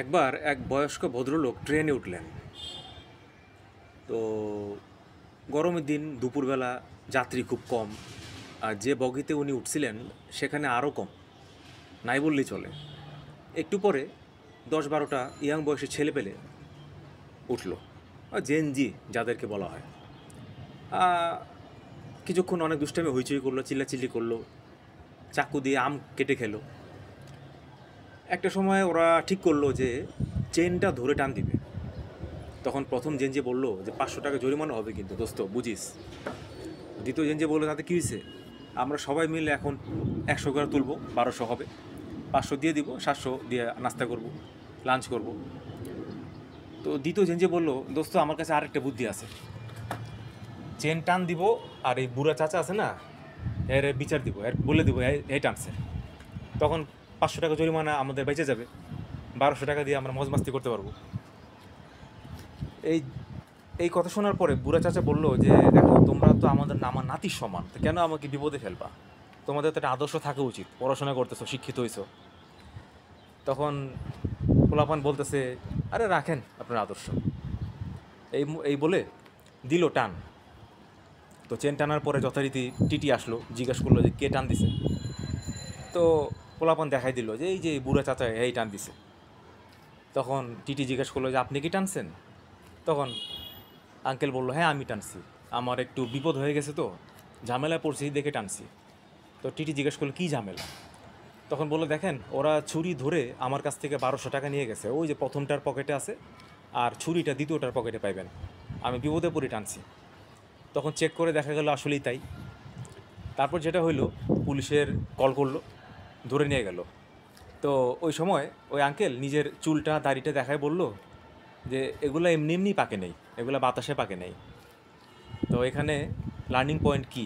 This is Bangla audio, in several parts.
একবার এক বয়স্ক ভদ্রলোক ট্রেনে উঠলেন তো গরমের দিন দুপুরবেলা যাত্রী খুব কম আর যে বগিতে উনি উঠছিলেন সেখানে আরও কম নাই বললেই চলে একটু পরে দশ বারোটা ইয়াং বয়সী ছেলে পেলে উঠল জেনজি যাদেরকে বলা হয় কিছুক্ষণ অনেক দুষ্টামি হইচই করলো চিল্লাচিল্লি করলো চাকু দিয়ে আম কেটে খেলো একটা সময় ওরা ঠিক করলো যে চেনটা ধরে টান দিবে তখন প্রথম যে বললো যে পাঁচশো টাকা জরিমানা হবে কিন্তু দোস্ত বুঝিস দ্বিতীয় যে বললো তাতে কী হয়েছে আমরা সবাই মিলে এখন একশো করে তুলবো বারোশো হবে পাঁচশো দিয়ে দিব সাতশো দিয়ে নাস্তা করব লাঞ্চ করব তো দ্বিতীয় যে বললো দোস্ত আমার কাছে আরেকটা বুদ্ধি আছে চেন টান দিব আর এই বুড়া চাচা আছে না এর বিচার দিব এর বলে দিব এই টানছে তখন পাঁচশো টাকা জরিমানা আমাদের বেঁচে যাবে বারোশো টাকা দিয়ে আমরা মজ মাস্তি করতে পারবো এই এই কথা শোনার পরে বুড়া চাচা বললো যে দেখো তোমরা তো আমাদের আমার নাতির সমান তো কেন আমাকে বিপদে ফেলবা তোমাদের তো একটা আদর্শ থাকা উচিত পড়াশোনা করতেছো শিক্ষিত হয়েছ তখন পোলাপান বলতেছে আরে রাখেন আপনার আদর্শ এই এই বলে দিল টান তো চেন টানার পরে যথারীতি টিটি আসলো জিজ্ঞাসা করলো যে কে টান দিছে তো পোলাপন দেখাই দিল যে এই যে বুড়া চাচা এই টান দিছে তখন টিটি জিজ্ঞেস করলো যে আপনি কি টানছেন তখন আঙ্কেল বললো হ্যাঁ আমি টানছি আমার একটু বিপদ হয়ে গেছে তো ঝামেলা পড়ছি দেখে টানছি তো টিটি জিজ্ঞেস করলো কী ঝামেলা তখন বললো দেখেন ওরা ছুরি ধরে আমার কাছ থেকে বারোশো টাকা নিয়ে গেছে ওই যে প্রথমটার পকেটে আছে আর ছুরিটা দ্বিতীয়টার পকেটে পাইবেন আমি বিপদে পড়ে টানছি তখন চেক করে দেখা গেল আসলেই তাই তারপর যেটা হইলো পুলিশের কল করলো ধরে নিয়ে গেল তো ওই সময় ওই আঙ্কেল নিজের চুলটা দাড়িটা দেখায় বলল যে এগুলো এমনি এমনি পাকে নেই এগুলো বাতাসে পাকে নেই তো এখানে লার্নিং পয়েন্ট কি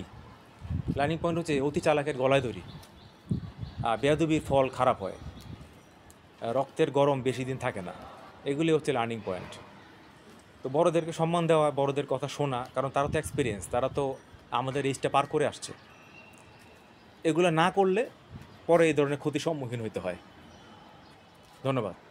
লার্নিং পয়েন্ট হচ্ছে অতি চালাকের গলায় দড়ি বেয়াদুবির ফল খারাপ হয় রক্তের গরম বেশি দিন থাকে না এগুলি হচ্ছে লার্নিং পয়েন্ট তো বড়দেরকে সম্মান দেওয়া বড়দের কথা শোনা কারণ তারা তো এক্সপিরিয়েন্স তারা তো আমাদের এইজটা পার করে আসছে এগুলো না করলে পরে এই ধরনের ক্ষতির সম্মুখীন হইতে হয় ধন্যবাদ